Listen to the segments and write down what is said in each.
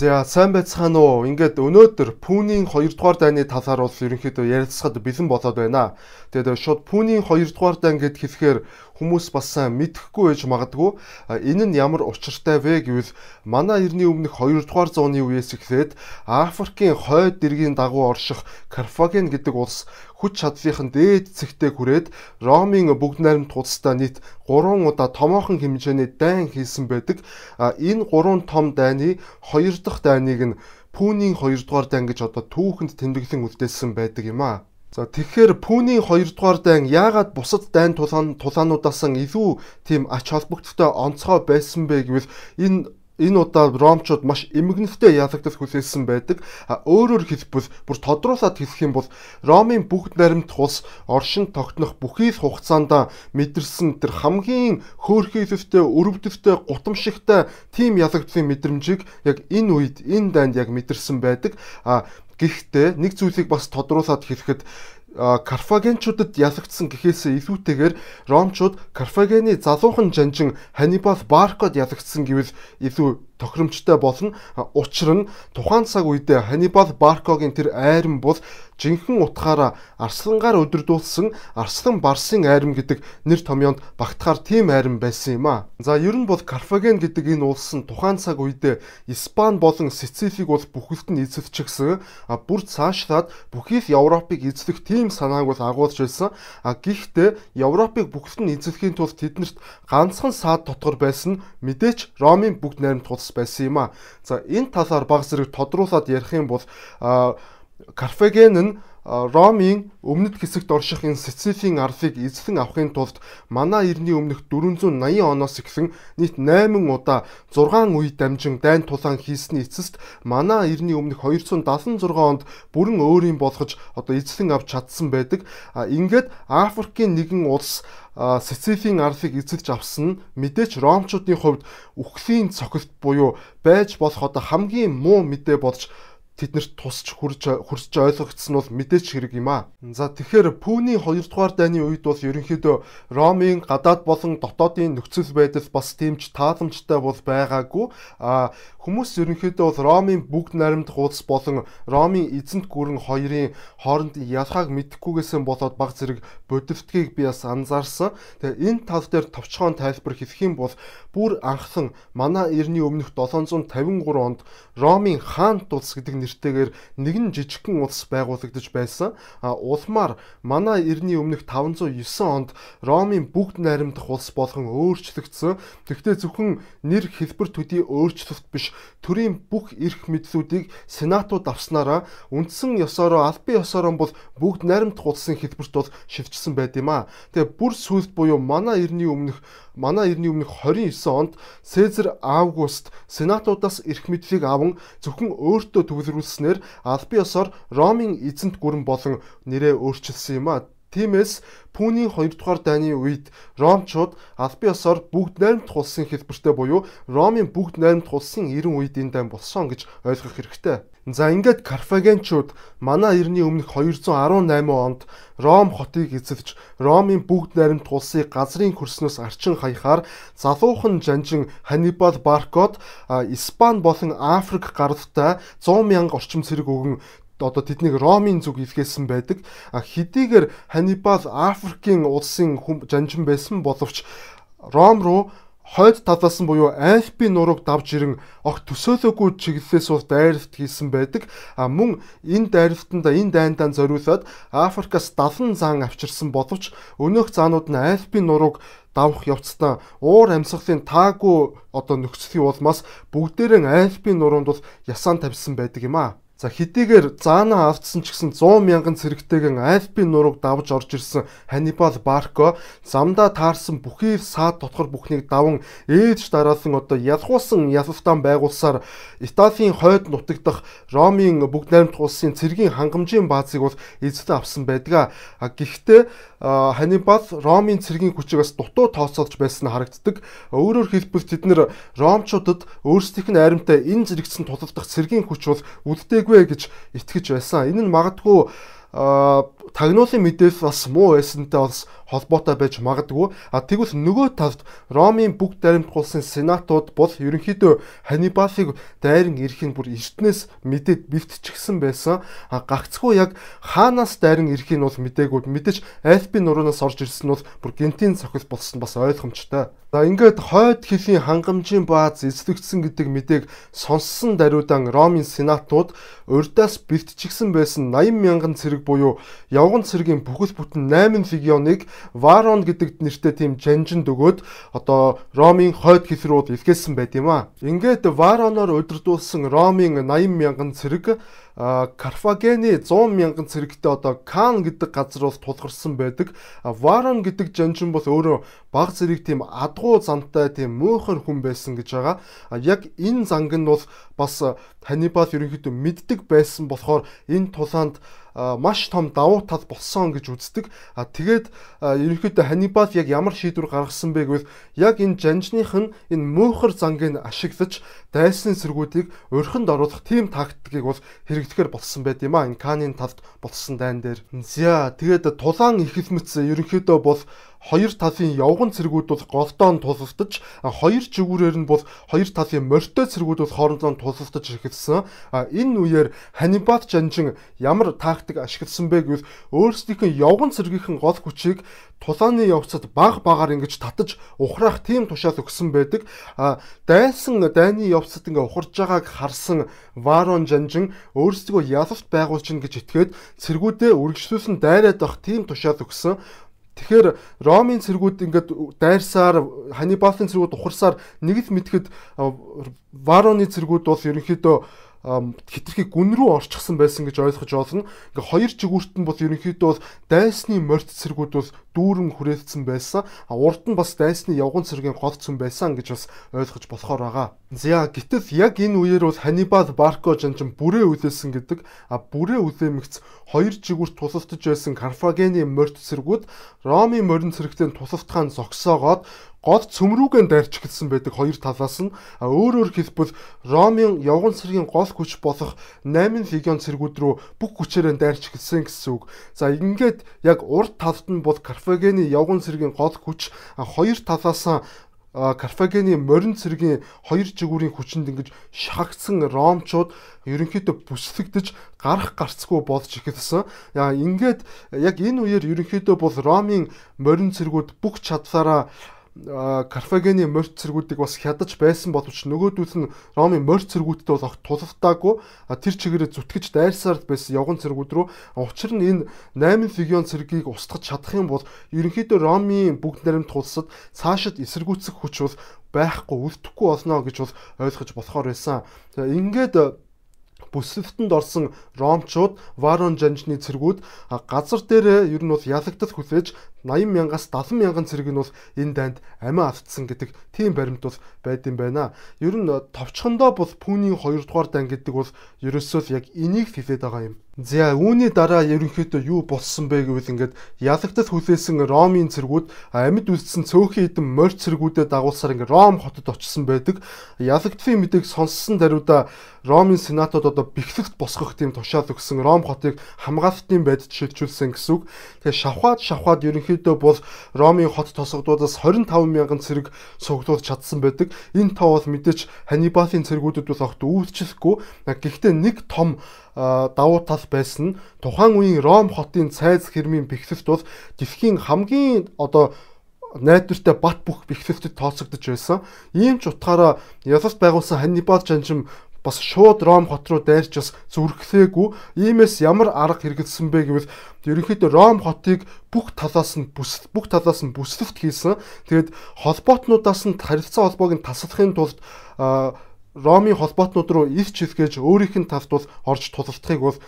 За сайн байцгаана уу. Ингээд өнөөдөр Пүүний 2 дугаар дайны талаар бол ерөнхийдөө ярилцахад бэлэн болоод байна. Тэгээд шууд Пүүний 2 дугаар дан гэд хэлэхээр хүмүүс бас э, мэдхгүй байж магадгүй. Э, энэ нь ямар учиртай вэ гэвэл манай эртний өмнөх 2 дугаар зууны үеэс эхлээд Африкийн хойд дэргийн дагуу орших Карфаген гэдэг улс хүч чадлынхан дээд цэгтээ хүрээд Ромын бүгд найрамдах улстай нийт 3 удаа томоохон хэмжээний дайн хийсэн байдаг. Э, энэ 3 том дайны 2 дахь дайныг нь Пүүний 2 дугаар дайн гэж одоо түүхэнд тэмдэглэн үлдээсэн байдаг юм аа. За тэгэхээр пүүний 2 дугаар дайн яагаад бусад дайн тулаан тулаануудаас нь илүү тийм ач холбогдолтой онцгой байсан бэ гэвэл энэ энэ удаа ромчууд маш эмгэнэлтэй ялагдал хүлээсэн байдаг. А өөрөөр хэлбэл бүр тодруулаад хэлэх юм бол ромын бүгд наримт хус оршин тогтнох бүхий л хугацаанд мэдэрсэн тэр хамгийн хөөрхийлөвтэй, өрөвдөвтэй, гутамшигтай тийм ялагдлын мэдрэмжийг яг энэ үед энэ дайнд яг мэдэрсэн байдаг. А Гэхдээ нэг зүйлийг бас тодруулаад хэлэхэд Карфагенчуудад ялагдсан гэхээс илүүтэйгээр Ромчууд Карфагены залуухан жанжин Ханнибал Баркод ялагдсан гэвэл илүү тохиромжтой болно. Учир нь тухайн цаг үед Ханнибал Баркогийн тэр айрын бол жинхэнэ утгаараа арслангаар өдрөдүүлсэн арслан барсын айрам гэдэг нэр томьёонд багтахаар тийм айрам байсан юм а. За ер нь бол Карфаген гэдэг энэ улс нь тухайн цаг үед Испан болон Сицилийг бол бүхэлд нь эзэлчихсэн. А бүр цаашлаад бүхий л Европыг эзлэх тийм санааг бол агуулж байсан. А гэхдээ Европыг бүхэлд нь эзлэхийн тулд тэднэрт ганцхан саад дотгор байсан мэдээч Ромын бүгд найрамд тулс зогс байсан юм а. За энэ талаар баг зэрэг тодруулаад ярих юм бол Карфаген нь Ромын өмнөд хэсэгт орших энэ Сицилийн арлыг эзлэн авахын тулд манай эртний өмнөх 480 оноос эхлэн нийт 8 удаа 6 үе дамжин дайн тулаан хийсний эцэст манай эртний өмнөх 276 онд бүрэн өөрийн болгож одоо эзлэн авч чадсан байдаг. Ингээд Африкийн нэгэн улс Сицилийн арлыг эзэлж авсан нь мэдээч ромчуудын хувьд үхлийн цохилт буюу байж болох одоо хамгийн муу мэдээ болж тэднэрт тусч хүрж хүрсж ойлгогдсон бол мэдээч хэрэг юм аа. За тэгэхээр Пүүний 2 дугаар дайны үед бол ерөнхийдөө Ромын гадаад болон дотоодын нөхцөл байдал бас тэмч тааламжтай бол байгаагүй. А хүмүүс ерөнхийдөө бол Ромын бүгд наримдах улс болон Ромын эзэнт гүрэн хоёрын хоорондын ялгааг мэдэхгүйгээсээ болоод баг зэрэг бодитдгийг би бас анзаарсан. Тэгээ энэ тал дээр товчхон тайлбар хийх юм бол бүр анхлан манай эртний өмнөх 753 онд Ромын хаант улс гэдэг нэр гэртэгээр нэгэн жижигхэн улс байгуулагдж байсан. А улмаар манай эртний өмнөх 509 онд Ромын бүгд найрамдах улс болгон өөрчлөгдсөн. Тэгвэл зөвхөн нэр хэлбэр төдий өөрчлөлт биш төрийн бүх эрх мэдлүүдийг сенатууд авснараа үндсэн ёсороо албан ёсороо бол бүгд найрамдах улсын хэлбэрт бол шивчсэн байд юм а. Тэгээ бүр сүүлд буюу манай эртний өмнөх манай эртний өмнөх 29 онд Цезар Август сенатуудаас эрх мэдлийг аван зөвхөн өөртөө төвлөрүүлсэн төрүүлснээр Альбиосоор Ромын эзэнт гүрэн болон нэрээ өөрчилсөн юм а. Тиймээс Пүүний 2 дугаар дайны үед Ромчууд Альбиосоор бүгд найрамдах улсын хэлбэртэй буюу Ромын бүгд найрамдах улсын 90 үед энэ дайн болсон гэж ойлгох хэрэгтэй. За ингээд Карфагенчууд манай эртний өмнөх 218 онд Ром хотыг эзэлж Ромын бүгд найрамд улсыг газрын хөрснөөс арчин хаяхаар залуухан жанжин Ханнибал Баркод Испан болон Африк гаруттай 100 мянга орчим цэрэг өгөн одоо тэднийг Ромын зүг илгээсэн байдаг. Хэдийгээр Ханнибал Африкийн улсын жанжин байсан боловч Ром руу хойд талаасан буюу альпи нурууг давж ирэн огт төсөөлөөгүй чиглэлээс ус дайралт хийсэн байдаг. А мөн энэ дайралтанда энэ дайндаа зориулаад Африкас 70 зан авчирсан боловч өнөөх заанууд нь альпи нурууг давх явцдаа уур амьсгалын таагүй одоо нөхцөлийн улмаас бүгдээрээ альпи нуруунд бол ясаан тавьсан байдаг юм а. За хэдийгээр Зана автсан ч гэсэн 100 мянган цэрэгтэйгэн Альпи нурууг давж орж ирсэн Ханибал Барко замдаа таарсан бүхий саад дотгор бүхнийг даван ээж дараалсан одоо ялхуусан ялфтан байгуулсаар Италийн хойд нутагдах Ромын бүгд найрамдах улсын цэргийн хангамжийн баазыг бол эзэд авсан байдгаа. Гэхдээ Ханибал Ромын цэргийн хүчийг бас дутуу тооцоолж байсан нь харагддаг. Өөрөөр хэлбэл тэд нэр Ромчуудад өөрсдийнх нь аримтай энэ зэрэгцэн тулалдах цэргийн хүч бол үлдээг хэрэггүй гэж итгэж байсан. Энэ нь магадгүй тагнуулын мэдээлэл бас муу байсантай бас холбоотой байж магадгүй. А тэгвэл нөгөө талд Ромын бүгд даримтгуулсан сенатууд бол ерөнхийдөө Ханнибалыг дайран ирэх нь бүр эртнээс мэдээд бэлтчихсэн байсан. А гагцгүй яг хаанаас дайран ирэх нь бол мдээгүй мэдээж Альпийн нуруунаас орж ирсэн нь бол бүр гентийн цохил болсон бас ойлгомжтой. За ингээд хойд хэлийн хангамжийн бааз эслэгдсэн гэдэг мэдээг сонссон даруйдан Ромын сенатууд урьдаас бэлтжигсэн байсан 80 мянган цэрэг буюу явган цэргийн бүхэл бүтэн 8 легионыг Варон гэдэг нэртэй тийм жанжинд өгөөд одоо Ромын хойд хэл рүү илгээсэн байт юм аа. Ингээд Вароноор удирдуулсан Ромын 80 мянган цэрэг Карфагены 100 мянган цэрэгтэй одоо Кан гэдэг газар бол тулгарсан байдаг. Варон гэдэг жанжин бол өөрөө баг зэрэг тийм адгуу зантай тийм мөөхөр хүн байсан гэж байгаа. Яг энэ занг нь бол бас Ханнибал ерөнхийдөө мэддэг байсан болохоор энэ тулаанд маш том давуу тал болсон гэж үздэг. А тэгээд ерөнхийдөө Ханнибал яг ямар шийдвэр гаргасан бэ гэвэл яг энэ жанжных нь энэ мөөхөр зангийн ашиглаж дайсны сэргүүдийг урхинд оруулах тийм тактикийг бол хэрэгдэхэр болсон байт юм а энэ Канийн талд болсон дайн дээр. За тэгээд тулаан их хэмц ерөнхийдөө бол хоёр талын явган цэргүүд бол голтоо нь тусалдаж хоёр чигүүрээр нь бол хоёр талын морьтой цэргүүд бол хоорондоо тусалдаж эхэлсэн. Энэ үеэр Ханибат жанжин ямар тактик ашигласан бэ гэвэл өөрсдийнх нь явган цэргийнхэн гол хүчийг тулааны явцад баг багаар ингэж татаж ухраах тийм тушаал өгсөн байдаг. А дайсан дайны явцад ингээ ухарж байгааг харсан Варон жанжин өөрсдөө ялалт байгуулчихна гэж итгээд цэргүүдээ үргэлжлүүлсэн дайраад байх тийм тушаал өгсөн. Тэгэхээр Ромын цэргүүд ингээд дайрсаар Ханнибалын цэргүүд ухарсаар нэг л мэдхэд Вароны цэргүүд бол ерөнхийдөө хитрхи гүн рүү орчихсан байсан гэж ойлгож олно. Ингээ хоёр жигүүрт нь бол ерөнхийдөө бол дайсны морьт цэргүүд бол дүүрэн хүрээлцсэн байсан. А урд нь бас дайсны явган цэргийн голцсон байсан гэж бас ойлгож болохоор байгаа. За гэтэл яг энэ үеэр бол Ханибал Барко жанчин бүрээ үлээсэн гэдэг а бүрээ үлээмэгц хоёр жигүүрт тусалтж байсан Карфагены морьт цэргүүд Роми морин цэрэгтэн тусалтгаан зогсоогоод гол цөмрүүгэн дайрч эхэлсэн байдаг хоёр талаас нь өөрөөр хэлбэл Ромын явган цэргийн гол хүч болох 8 легион цэргүүд рүү бүх хүчээрээ дайрч эхэлсэн гэсэн үг. За ингээд яг урд талд нь бол Карфагены явган цэргийн гол хүч хоёр талаас нь Карфагены морин цэргийн хоёр жигүүрийн хүчинд ингэж шахагдсан ромчууд ерөнхийдөө бүслэгдэж гарах гарцгүй болж эхэлсэн. Яа ингээд яг энэ үеэр ерөнхийдөө бол ромын морин цэргүүд бүх чадлаараа Карфагены морь цэргүүдийг бас хядаж байсан боловч нөгөөдүүл нь Ромын морь цэргүүдтэй бол огт тулалдаагүй тэр чигээрээ зүтгэж дайрсаар байсан явган цэргүүд рүү учир нь энэ 8 легион цэргийг устгах чадах юм бол ерөнхийдөө Ромын бүгд наримт хулсад цаашид эсэргүүцэх хүч бол байхгүй үлдэхгүй болно гэж бол ойлгож болохоор байсан. За ингээд бүсэлтэнд орсон ромчууд Варон жанжны цэргүүд газар дээр ер нь бол ялагдах хүлээж 80 мянгаас 70 мянган цэрэг нь бол энэ дайнд амиа автсан гэдэг тийм баримт бол байд юм байна. Ер нь товчхондоо бол Пүүний 2 дугаар дан гэдэг бол ерөөсөө л яг энийг хэлээд байгаа юм. За үүний дараа ерөнхийдөө юу болсон бэ гэвэл ингээд ялагдал хүлээсэн Ромын цэргүүд амьд үлдсэн цөөхөн хэдэн морь цэргүүдэд дагуулсаар ингээд Ром хотод очсон байдаг. Ялагдлын мэдээг сонссон даруйда Ромын сенатод одоо бэхлэгт босгох тийм тушаал өгсөн Ром хотыг хамгаалтын байдалд шилжүүлсэн гэсэн үг. Тэгээ шавхаад шавхаад ерөнхийдөө бол Ромын хот тосгодуудаас 25 мянган цэрэг сугдуулж чадсан байдаг. Энэ тоо бол мэдээч Ханнибалын цэргүүдэд бол огт үүлчлэхгүй. Гэхдээ нэг том давуу тал байсан нь тухайн үеийн Ром хотын цайз хэрмийн бэхлэлт бол дэлхийн хамгийн одоо найдвартай бат бүх бэхлэлтэд тооцогдож байсан. Ийм ч утгаараа Ялас байгуулсан Ханнибал жанжим бас шууд Ром хот руу дайрч бас зүрхлээгүй. Иймээс ямар арга хэрэгэлсэн бэ гэвэл ерөнхийдөө Ром хотыг бүх талаас нь бүсэл бүх талаас нь бүслэлт хийсэн. Тэгээд холбоотнуудаас нь харилцаа холбоог нь таслахын тулд Роми холбоотнууд руу ирч хэлгээж өөрийнх нь талд бол орж тулалдахыг бол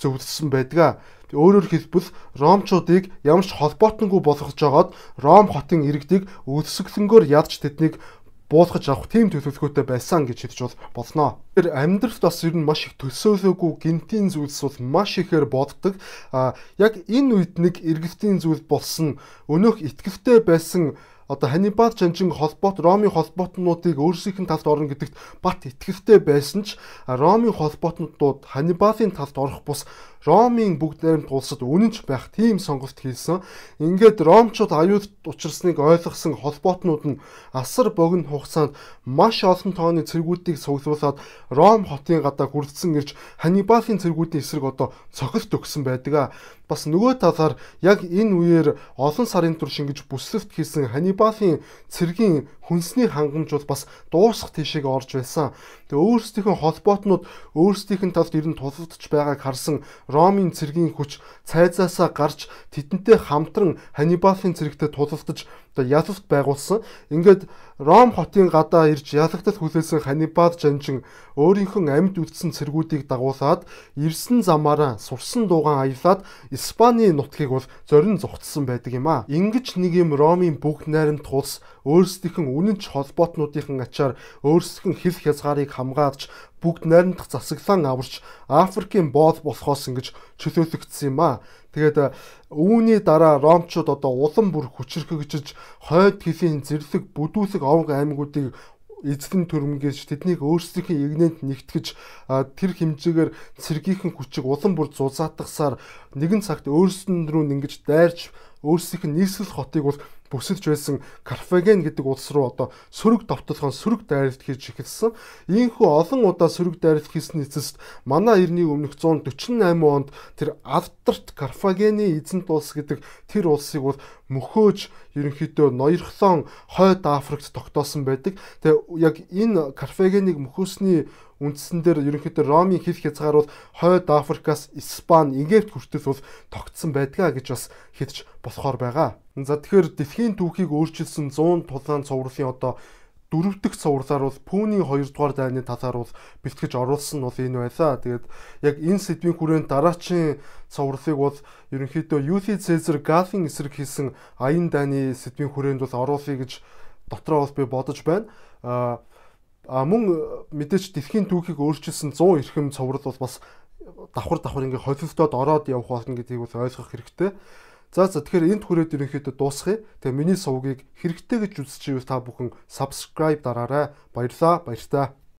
зөвлөсөн байдгаа. Өөрөөр хэлбэл Ромчуудыг ямар ч холбоотнгүй болгож жагаад Ром хотын иргэдийг өлсгөлөнгөөр ядж тэднийг буулгаж авах тийм төлөвлөгөөтэй байсан гэж хэлж бол болно. Тэр амьдралд бас ер нь маш их төсөөлөөгүй гинтийн зүйлс бол маш ихээр боддог. А яг энэ үед нэг эргэлтийн зүйл болсон өнөөх итгэвтэй байсан одоо Ханнибал жанжин холбоот Роми холбоотнуудыг өөрсдийнх нь талд орно гэдэгт бат итгэвтэй байсан ч Роми холбоотнуудууд Ханнибалын талд орох бус Ромын бүгд найрамд улсад үнэнч байх тийм сонголт хийсэн. Ингээд ромчууд аюулт учирсныг ойлгосон холбоотнууд нь асар богино хугацаанд маш олон тооны цэргүүдийг цуглуулад Ром хотын гадаа хүрдсэн ирж Ханнибалын цэргүүдийн эсрэг одоо цохилт өгсөн байдаг. Бас нөгөө талаар яг энэ үеэр олон сарын турш ингэж бүслэлт хийсэн Ханнибалын цэргийн хүнсний хангамж бол бас дуусах тишийг орж байсан. Тэгээ өөрсдийнхөө холбоотнууд өөрсдийнх нь талд ер нь тулгдж байгааг харсан Ромын цэргийн хүч цайзаасаа гарч тэдэнтэй хамтран Ханнибалын цэрэгтэй тулгдж Ялалт байгуулсан. Ингээд Ром хотын гадаа ирж ялагдал хүлээсэн Ханибад жанжин өөрийнхөө амьд үлдсэн цэргүүдийг дагуулад ирсэн замаараа сурсан дуугаан аялаад Испаний нутгийг бол зорин зогтсон байдаг юм а. Ингиж нэг юм Ромын бүх найрамд тулс өөрсдийнхэн үнэнч холбоотнуудын ачаар өөрсдийн хил хязгаарыг хамгаалж бүгд найрамдах засаглан аварч Африкийн боол болохоос ингэж чөлөөлөгдсөн юм а. Тэгээд э, үүний дараа ромчууд одоо улам бүр хүчрхэгжиж хойд хэлийн зэрлэг бүдүүсэг овг аймагуудыг эзлэн төрмгэж тэднийг өөрсдийнхээ эгнээнд нэгтгэж тэр хэмжээгээр цэргийнхэн хүчийг улам бүр зузаатгасаар нэгэн цагт өөрсөнд рүү ингэж дайрч өөрсдийнх нь нийслэл хотыг бол бүсэлж байсан Карфаген гэдэг улс руу одоо сөрөг товтлохын сөрөг дайралт хийж эхэлсэн. Ийхүү олон удаа сөрөг дайралт хийсний эцэст манай эртний өмнөх 148 онд тэр Авдарт Карфагены эзэнт улс гэдэг тэр улсыг бол мөхөөж ерөнхийдөө ноёрхлон хойд Африкт тогтоосон байдаг. Тэгээ яг энэ Карфагеныг мөхөөсний үндсэн дээр ерөнхийдөө Ромын хил хязгаар бол хойд Африкаас Испани, Египт хүртэл бол тогтсон байдгаа гэж бас хэлж болохоор байгаа. За тэгэхээр дэлхийн түүхийг өөрчилсөн 100 тулаан цувралын одоо дөрөв дэх цувралаар бол пүүний 2 дугаар дайны талаар бол бэлтгэж оруулсан нь бол энэ байлаа. Тэгээд яг энэ сэдвийн хүрээнд дараачийн цувралыг бол ерөнхийдөө Юли Цезар Галын эсрэг хийсэн аян дайны сэдвийн хүрээнд бол оруулъя гэж дотроо бол би бодож байна. Аа мөн мэдээч дэлхийн түүхийг өөрчилсөн 100 эрхэм цуврал бол бас давхар давхар ингээ холилдоод ороод явах болно гэдгийг бол ойлгох хэрэгтэй. За за тэгэхээр энд хүрээд ерөнхийдөө дуусгая. Тэгээ миний сувгийг хэрэгтэй гэж үзчихвэл та бүхэн subscribe дараарай. Баярлалаа. Баяртай.